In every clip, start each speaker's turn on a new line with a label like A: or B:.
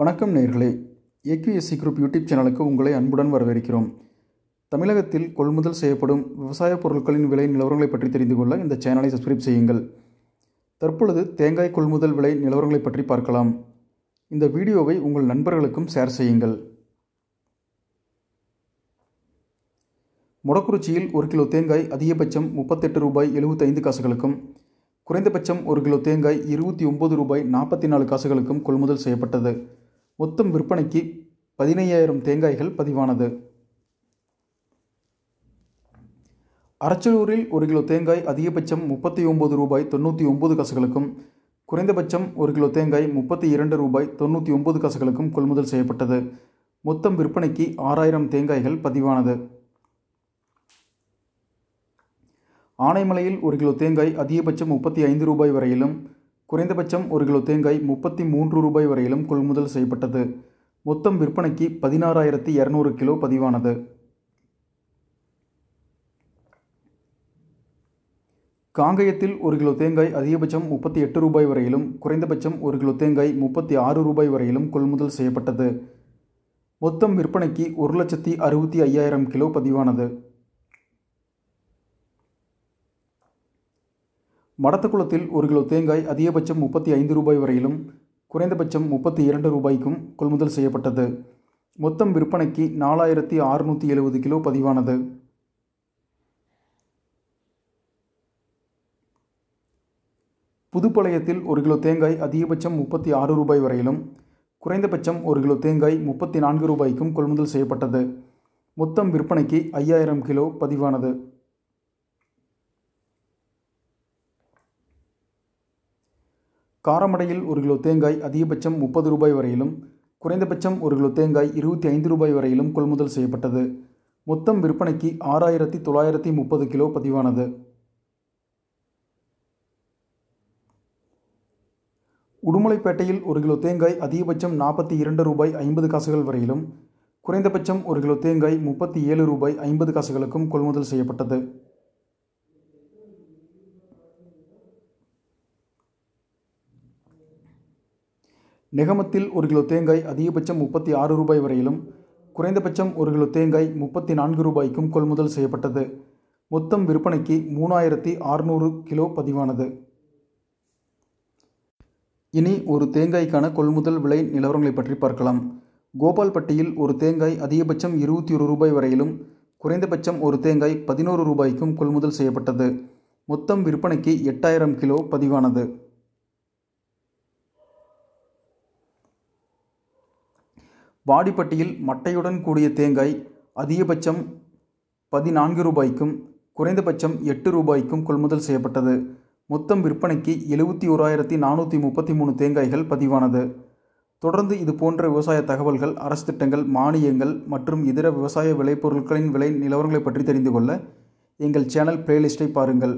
A: வணக்கம் நேர்களே AKSC group YouTube சேனலுக்கு உங்களை அன்புடன் வரவேற்கிறோம் தமிழகத்தில் கொள்முதல் செய்யப்படும் விவசாயப் பொருட்களின் விலை நிலவரங்களை பற்றி தெரிந்து கொள்ள இந்த சேனலை சப்ஸ்கிரைப் செய்யுங்கள் தற்பொழுது தேங்காய் கொள்முதல் விலை நிலவரங்களை பற்றி பார்க்கலாம் இந்த வீடியோவை உங்கள் நண்பர்களுக்கும் ஷேர் செய்யுங்கள் மொடக்குறிச்சியில் ஒரு கிலோ தேங்காய் அதிகபட்சம் முப்பத்தெட்டு ரூபாய் எழுபத்தைந்து காசுகளுக்கும் குறைந்தபட்சம் ஒரு கிலோ தேங்காய் இருபத்தி ஒம்பது ரூபாய் நாற்பத்தி நாலு காசுகளுக்கும் கொள்முதல் செய்யப்பட்டது மொத்தம் விற்பனைக்கு பதினையாயிரம் தேங்காய்கள் பதிவானது அரச்சலூரில் ஒரு கிலோ தேங்காய் அதிகபட்சம் முப்பத்தி ஒம்பது ரூபாய் தொண்ணூற்றி ஒம்பது காசுகளுக்கும் குறைந்தபட்சம் ஒரு கிலோ தேங்காய் முப்பத்தி இரண்டு ரூபாய் தொண்ணூற்றி ஒம்பது காசுகளுக்கும் கொள்முதல் செய்யப்பட்டது மொத்தம் விற்பனைக்கு ஆறாயிரம் தேங்காய்கள் பதிவானது ஆனைமலையில் ஒரு கிலோ தேங்காய் அதிகபட்சம் முப்பத்தி ஐந்து ரூபாய் வரையிலும் குறைந்தபட்சம் ஒரு கிலோ தேங்காய் முப்பத்தி மூன்று ரூபாய் வரையிலும் கொள்முதல் செய்யப்பட்டது மொத்தம் விற்பனைக்கு பதினாறாயிரத்தி இரநூறு கிலோ பதிவானது காங்கயத்தில் ஒரு கிலோ தேங்காய் அதிகபட்சம் முப்பத்தி எட்டு ரூபாய் வரையிலும் குறைந்தபட்சம் ஒரு கிலோ தேங்காய் முப்பத்தி ஆறு ரூபாய் வரையிலும் கொள்முதல் செய்யப்பட்டது மொத்தம் விற்பனைக்கு ஒரு லட்சத்தி அறுபத்தி ஐயாயிரம் கிலோ பதிவானது மடத்துக்குளத்தில் ஒரு கிலோ தேங்காய் அதிகபட்சம் முப்பத்தி ஐந்து ரூபாய் வரையிலும் குறைந்தபட்சம் முப்பத்தி இரண்டு ரூபாய்க்கும் கொள்முதல் செய்யப்பட்டது மொத்தம் விற்பனைக்கு நாலாயிரத்தி அறுநூற்றி எழுபது கிலோ பதிவானது புதுப்பாளையத்தில் ஒரு கிலோ தேங்காய் அதிகபட்சம் முப்பத்தி ஆறு ரூபாய் வரையிலும் குறைந்தபட்சம் ஒரு கிலோ தேங்காய் முப்பத்தி நான்கு ரூபாய்க்கும் கொள்முதல் செய்யப்பட்டது மொத்தம் விற்பனைக்கு ஐயாயிரம் கிலோ பதிவானது காரமடையில் ஒரு கிலோ தேங்காய் அதிகபட்சம் முப்பது ரூபாய் வரையிலும் குறைந்தபட்சம் ஒரு கிலோ தேங்காய் இருபத்தி ஐந்து ரூபாய் வரையிலும் கொள்முதல் செய்யப்பட்டது மொத்தம் விற்பனைக்கு ஆறாயிரத்தி தொள்ளாயிரத்தி முப்பது கிலோ பதிவானது உடுமலைப்பேட்டையில் ஒரு கிலோ தேங்காய் அதிகபட்சம் நாற்பத்தி இரண்டு ரூபாய் ஐம்பது காசுகள் வரையிலும் குறைந்தபட்சம் ஒரு கிலோ தேங்காய் முப்பத்தி ஏழு ரூபாய் ஐம்பது காசுகளுக்கும் கொள்முதல் செய்யப்பட்டது நெகமத்தில் ஒரு கிலோ தேங்காய் அதிகபட்சம் முப்பத்தி ஆறு ரூபாய் வரையிலும் குறைந்தபட்சம் ஒரு கிலோ தேங்காய் முப்பத்தி நான்கு ரூபாய்க்கும் கொள்முதல் செய்யப்பட்டது மொத்தம் விற்பனைக்கு மூணாயிரத்தி ஆறுநூறு கிலோ பதிவானது இனி ஒரு தேங்காய்க்கான கொள்முதல் விலை நிலவரங்களை பற்றி பார்க்கலாம் கோபால்பட்டியில் ஒரு தேங்காய் அதிகபட்சம் இருபத்தி ஒரு ரூபாய் வரையிலும் குறைந்தபட்சம் ஒரு தேங்காய் பதினோரு ரூபாய்க்கும் கொள்முதல் செய்யப்பட்டது மொத்தம் விற்பனைக்கு எட்டாயிரம் கிலோ பதிவானது வாடிப்பட்டியில் மட்டையுடன் கூடிய தேங்காய் அதிகபட்சம் பதினான்கு ரூபாய்க்கும் குறைந்தபட்சம் எட்டு ரூபாய்க்கும் கொள்முதல் செய்யப்பட்டது மொத்தம் விற்பனைக்கு எழுபத்தி ஓராயிரத்தி நானூற்றி முப்பத்தி மூணு தேங்காய்கள் பதிவானது தொடர்ந்து இது போன்ற விவசாய தகவல்கள் அரசு திட்டங்கள் மானியங்கள் மற்றும் இதர விவசாய விளைபொருட்களின் விலை நிலவரங்களை பற்றி தெரிந்து கொள்ள எங்கள் சேனல் பிளேலிஸ்டை பாருங்கள்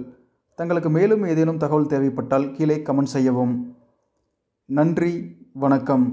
A: தங்களுக்கு மேலும் ஏதேனும் தகவல் தேவைப்பட்டால் கீழே கமெண்ட் செய்யவும் நன்றி வணக்கம்